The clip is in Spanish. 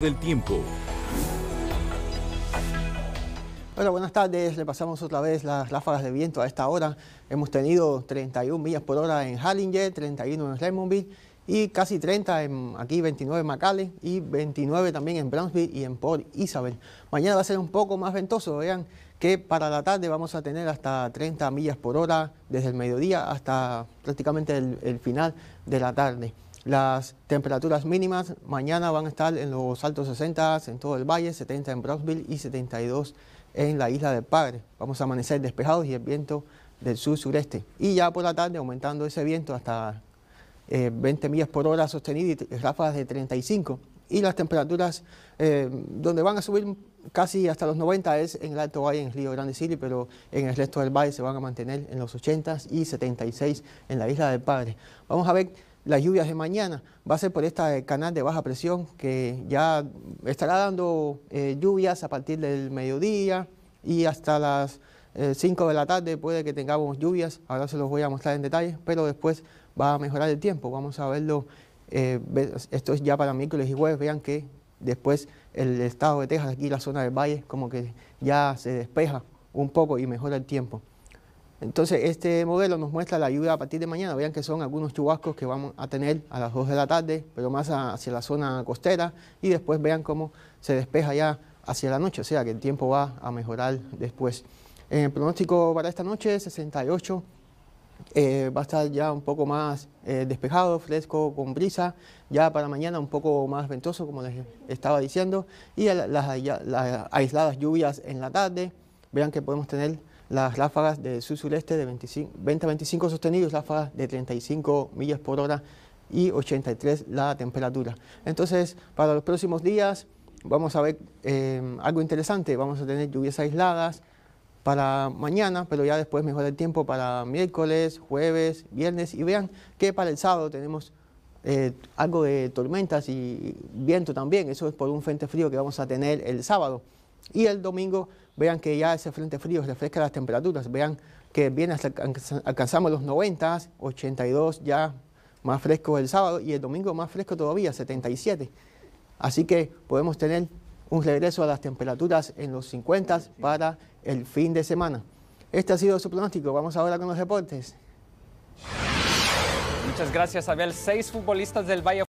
del tiempo. Hola, buenas tardes. Le pasamos otra vez las ráfagas de viento a esta hora. Hemos tenido 31 millas por hora en Hallinger, 31 en Redmondville y casi 30 en, aquí, 29 en McAllen y 29 también en Brownsville y en Port Isabel. Mañana va a ser un poco más ventoso. Vean que para la tarde vamos a tener hasta 30 millas por hora desde el mediodía hasta prácticamente el final de la tarde. Las temperaturas mínimas mañana van a estar en los altos 60 en todo el valle, 70 en Brownsville y 72 en la isla del Padre. Vamos a amanecer despejados y el viento del sur-sureste. Y ya por la tarde aumentando ese viento hasta 20 eh, millas por hora sostenido y ráfagas de 35. Y las temperaturas eh, donde van a subir casi hasta los 90 es en el Alto Valle, en el Río Grande City, pero en el resto del valle se van a mantener en los 80 y 76 en la Isla del Padre. Vamos a ver las lluvias de mañana. Va a ser por este canal de baja presión que ya estará dando eh, lluvias a partir del mediodía y hasta las 5 eh, de la tarde puede que tengamos lluvias. Ahora se los voy a mostrar en detalle, pero después va a mejorar el tiempo. Vamos a verlo. Eh, esto es ya para miércoles y jueves. Vean que después el estado de Texas, aquí la zona del valle, como que ya se despeja un poco y mejora el tiempo. Entonces, este modelo nos muestra la lluvia a partir de mañana. Vean que son algunos chubascos que vamos a tener a las 2 de la tarde, pero más hacia la zona costera. Y después vean cómo se despeja ya hacia la noche, o sea que el tiempo va a mejorar después. El pronóstico para esta noche, 68. Eh, va a estar ya un poco más eh, despejado, fresco, con brisa, ya para mañana un poco más ventoso, como les estaba diciendo, y las aisladas lluvias en la tarde, vean que podemos tener las ráfagas del sur-sureste de 25, 20 a 25 sostenidos, ráfagas de 35 millas por hora y 83 la temperatura. Entonces, para los próximos días vamos a ver eh, algo interesante, vamos a tener lluvias aisladas para mañana, pero ya después mejor el tiempo para miércoles, jueves, viernes y vean que para el sábado tenemos eh, algo de tormentas y viento también, eso es por un frente frío que vamos a tener el sábado. Y el domingo vean que ya ese frente frío refresca las temperaturas, vean que bien alcanzamos los 90, 82 ya más fresco el sábado y el domingo más fresco todavía, 77. Así que podemos tener un regreso a las temperaturas en los 50 para el fin de semana. Este ha sido su pronóstico. Vamos ahora con los deportes. Muchas gracias, Abel. Seis futbolistas del Valle